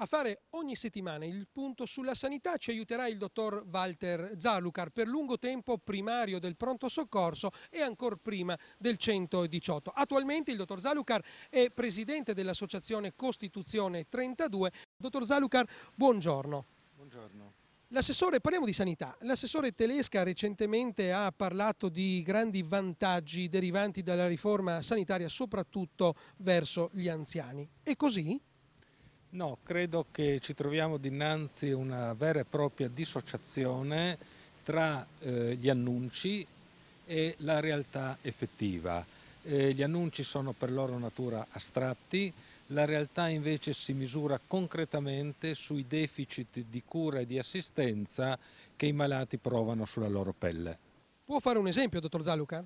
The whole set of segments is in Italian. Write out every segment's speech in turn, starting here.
A fare ogni settimana il punto sulla sanità ci aiuterà il dottor Walter Zalucar, per lungo tempo primario del pronto soccorso e ancora prima del 118. Attualmente il dottor Zalucar è presidente dell'associazione Costituzione 32. Dottor Zalucar, buongiorno. Buongiorno. L'assessore, parliamo di sanità, l'assessore Telesca recentemente ha parlato di grandi vantaggi derivanti dalla riforma sanitaria soprattutto verso gli anziani. È così? No, credo che ci troviamo dinanzi a una vera e propria dissociazione tra eh, gli annunci e la realtà effettiva. Eh, gli annunci sono per loro natura astratti, la realtà invece si misura concretamente sui deficit di cura e di assistenza che i malati provano sulla loro pelle. Può fare un esempio, dottor Zaluca?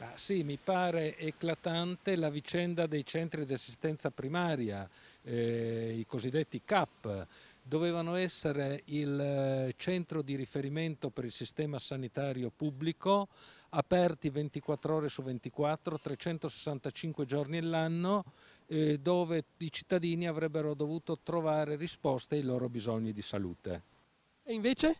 Ma sì, mi pare eclatante la vicenda dei centri di assistenza primaria, eh, i cosiddetti CAP, dovevano essere il eh, centro di riferimento per il sistema sanitario pubblico, aperti 24 ore su 24, 365 giorni all'anno, eh, dove i cittadini avrebbero dovuto trovare risposte ai loro bisogni di salute. E invece?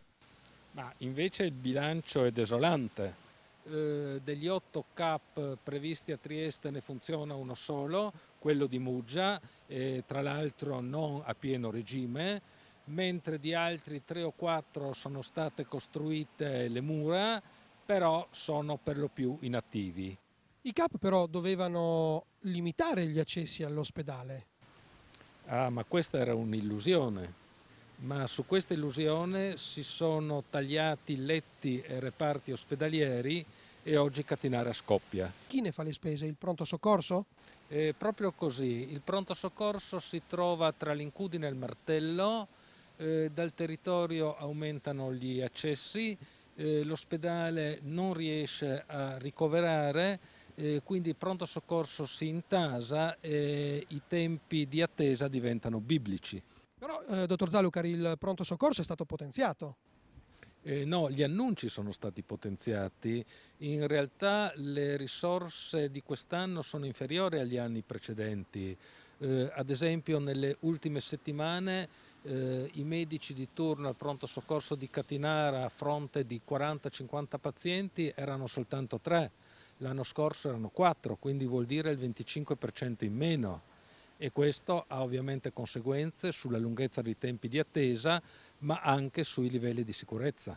Ma invece il bilancio è desolante eh, degli otto cap previsti a Trieste ne funziona uno solo, quello di Muggia, eh, tra l'altro non a pieno regime, mentre di altri tre o quattro sono state costruite le mura, però sono per lo più inattivi. I cap però dovevano limitare gli accessi all'ospedale. Ah, ma questa era un'illusione ma su questa illusione si sono tagliati letti e reparti ospedalieri e oggi Catinara scoppia. Chi ne fa le spese? Il pronto soccorso? Eh, proprio così, il pronto soccorso si trova tra l'incudine e il martello, eh, dal territorio aumentano gli accessi, eh, l'ospedale non riesce a ricoverare, eh, quindi il pronto soccorso si intasa e i tempi di attesa diventano biblici. Però, eh, dottor Zalucar, il pronto soccorso è stato potenziato. Eh, no, gli annunci sono stati potenziati, in realtà le risorse di quest'anno sono inferiori agli anni precedenti. Eh, ad esempio nelle ultime settimane eh, i medici di turno al pronto soccorso di Catinara a fronte di 40-50 pazienti erano soltanto 3, l'anno scorso erano 4, quindi vuol dire il 25% in meno e questo ha ovviamente conseguenze sulla lunghezza dei tempi di attesa ma anche sui livelli di sicurezza.